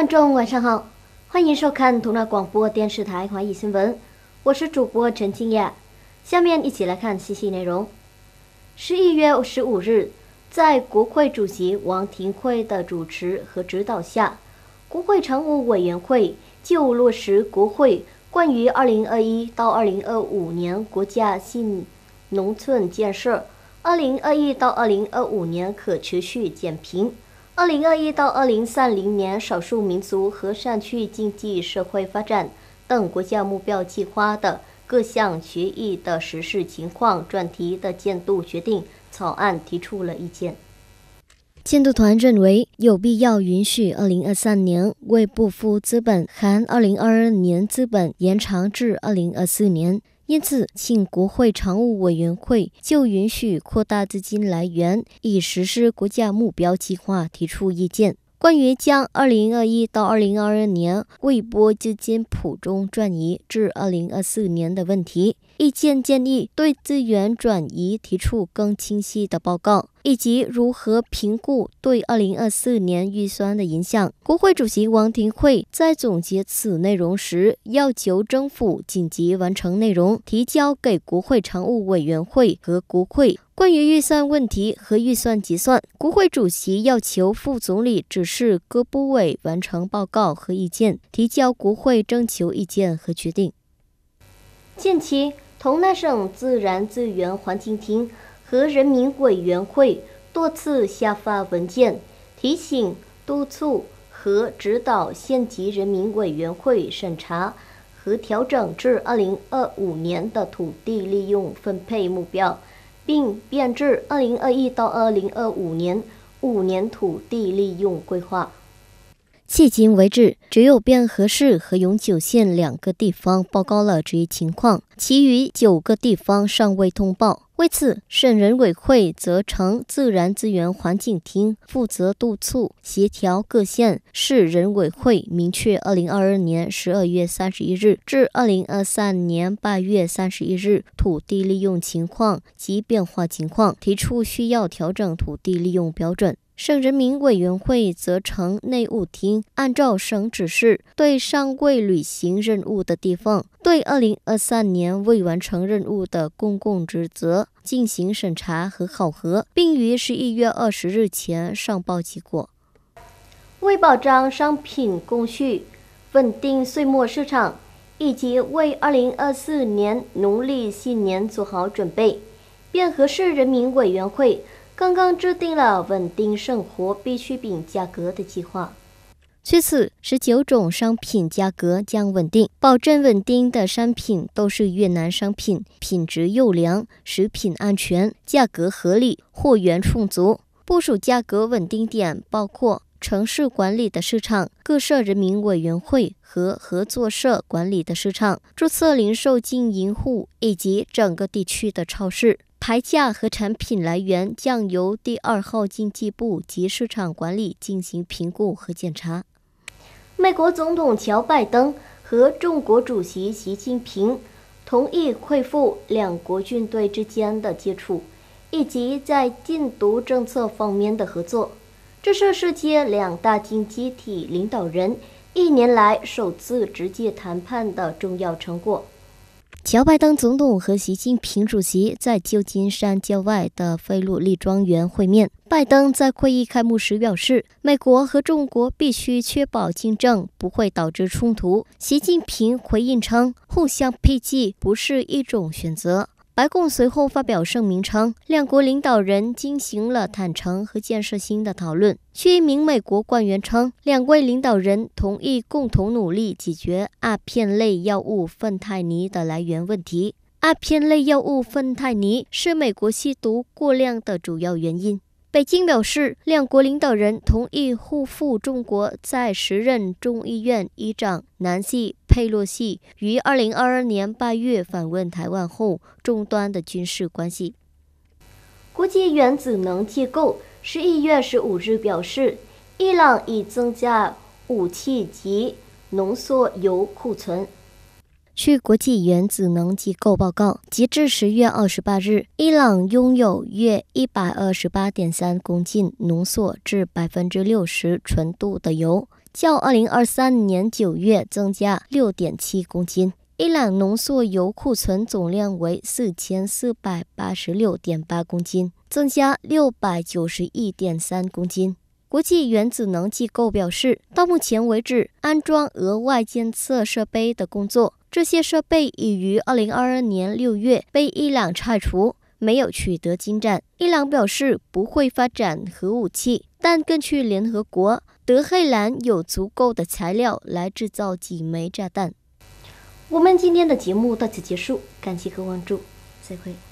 观众晚上好，欢迎收看同纳广播电视台华语新闻，我是主播陈静雅。下面一起来看详细内容。十一月十五日，在国会主席王廷会的主持和指导下，国会常务委员会就落实国会关于二零二一到二零二五年国家新农村建设、二零二一到二零二五年可持续减贫。二零二一到二零三零年少数民族和山区经济社会发展等国家目标计划的各项决议的实施情况专题的监督决定草案提出了意见。监督团认为有必要允许二零二三年未不付资本含二零二二年资本延长至二零二四年。因此，请国会常务委员会就允许扩大资金来源以实施国家目标计划提出意见。关于将2021到2022年未拨资金普中转移至2024年的问题，意见建议对资源转移提出更清晰的报告，以及如何评估对2024年预算的影响。国会主席王廷惠在总结此内容时，要求政府紧急完成内容，提交给国会常务委员会和国会。关于预算问题和预算结算，国会主席要求副总理指示各部委完成报告和意见，提交国会征求意见和决定。近期，湖南省自然资源环境厅和人民委员会多次下发文件，提醒、督促和指导县级人民委员会审查和调整至二零二五年的土地利用分配目标。并编制二零二一到二零二五年五年土地利用规划。迄今为止，只有汴河市和永久县两个地方报告了这一情况，其余九个地方尚未通报。为此，省人委会责成自然资源环境厅负责督促协调各县市人委会，明确2022年12月31日至2023年8月31日土地利用情况及变化情况，提出需要调整土地利用标准。省人民委员会责成内务厅按照省指示，对尚未履行任务的地方，对二零二三年未完成任务的公共职责进行审查和考核，并于十一月二十日前上报结果。为保障商品供需、稳定岁末市场，以及为二零二四年农历新年做好准备，汴河市人民委员会。刚刚制定了稳定生活必需品价格的计划。据此，十九种商品价格将稳定。保证稳定的商品都是越南商品，品质优良，食品安全，价格合理，货源充足。部署价格稳定点包括城市管理的市场、各社人民委员会和合作社管理的市场、注册零售经营户以及整个地区的超市。牌价和产品来源，将由第二号经济部及市场管理进行评估和检查。美国总统乔·拜登和中国主席习近平同意恢复两国军队之间的接触，以及在禁毒政策方面的合作。这是世界两大经济体领导人一年来首次直接谈判的重要成果。乔·拜登总统和习近平主席在旧金山郊外的菲卢利庄园会面。拜登在会议开幕时表示，美国和中国必须确保竞争不会导致冲突。习近平回应称，互相配弃不是一种选择。白宫随后发表声明称，两国领导人进行了坦诚和建设性的讨论。据一名美国官员称，两位领导人同意共同努力解决阿片类药物芬太尼的来源问题。阿片类药物芬太尼是美国吸毒过量的主要原因。北京表示，两国领导人同意互赴中国在时任众议院议长南希·佩洛西于二零二二年八月访问台湾后中断的军事关系。国际原子能机构十一月十五日表示，伊朗已增加武器及浓缩铀库存。据国际原子能机构报告，截至十月二十八日，伊朗拥有约一百二十八点三公斤浓缩至百分之六十纯度的铀，较二零二三年九月增加六点七公斤。伊朗浓缩铀库存总量为四千四百八十六点八公斤，增加六百九十一点三公斤。国际原子能机构表示，到目前为止，安装额外监测设备的工作。这些设备已于二零二二年六月被伊朗拆除，没有取得进展。伊朗表示不会发展核武器，但更去联合国德黑兰有足够的材料来制造几枚炸弹。我们今天的节目到此结束，感谢关注，再见。